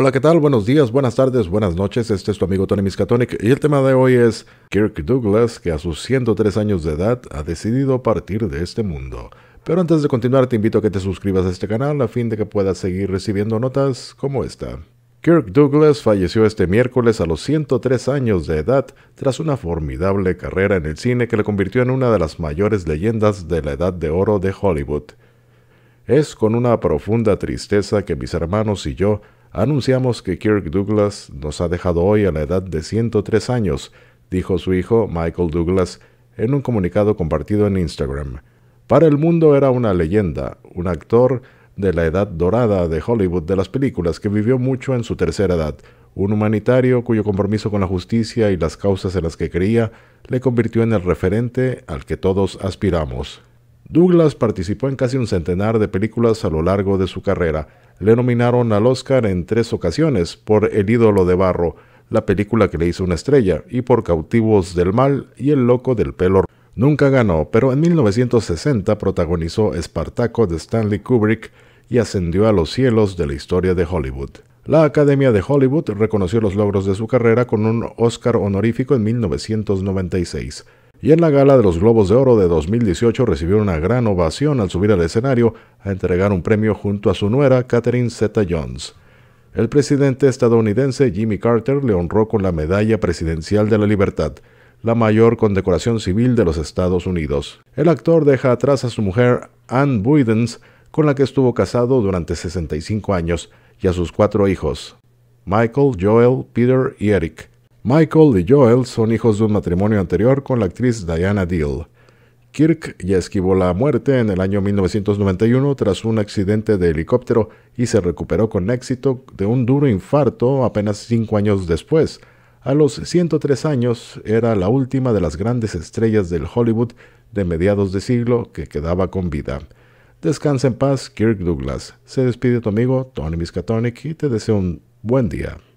Hola, ¿qué tal? Buenos días, buenas tardes, buenas noches. Este es tu amigo Tony Miskatonic y el tema de hoy es Kirk Douglas, que a sus 103 años de edad ha decidido partir de este mundo. Pero antes de continuar, te invito a que te suscribas a este canal a fin de que puedas seguir recibiendo notas como esta. Kirk Douglas falleció este miércoles a los 103 años de edad tras una formidable carrera en el cine que le convirtió en una de las mayores leyendas de la Edad de Oro de Hollywood. Es con una profunda tristeza que mis hermanos y yo Anunciamos que Kirk Douglas nos ha dejado hoy a la edad de 103 años, dijo su hijo Michael Douglas en un comunicado compartido en Instagram. Para el mundo era una leyenda, un actor de la edad dorada de Hollywood de las películas que vivió mucho en su tercera edad, un humanitario cuyo compromiso con la justicia y las causas en las que creía le convirtió en el referente al que todos aspiramos. Douglas participó en casi un centenar de películas a lo largo de su carrera. Le nominaron al Oscar en tres ocasiones por El ídolo de barro, la película que le hizo una estrella, y por Cautivos del Mal y El Loco del Pelo. Nunca ganó, pero en 1960 protagonizó Espartaco de Stanley Kubrick y ascendió a los cielos de la historia de Hollywood. La Academia de Hollywood reconoció los logros de su carrera con un Oscar honorífico en 1996 y en la gala de los Globos de Oro de 2018 recibió una gran ovación al subir al escenario a entregar un premio junto a su nuera Catherine Zeta Jones. El presidente estadounidense Jimmy Carter le honró con la Medalla Presidencial de la Libertad, la mayor condecoración civil de los Estados Unidos. El actor deja atrás a su mujer Anne Buidens, con la que estuvo casado durante 65 años, y a sus cuatro hijos, Michael, Joel, Peter y Eric. Michael y Joel son hijos de un matrimonio anterior con la actriz Diana Deal. Kirk ya esquivó la muerte en el año 1991 tras un accidente de helicóptero y se recuperó con éxito de un duro infarto apenas cinco años después. A los 103 años era la última de las grandes estrellas del Hollywood de mediados de siglo que quedaba con vida. Descansa en paz, Kirk Douglas. Se despide tu amigo Tony Miskatonic y te deseo un buen día.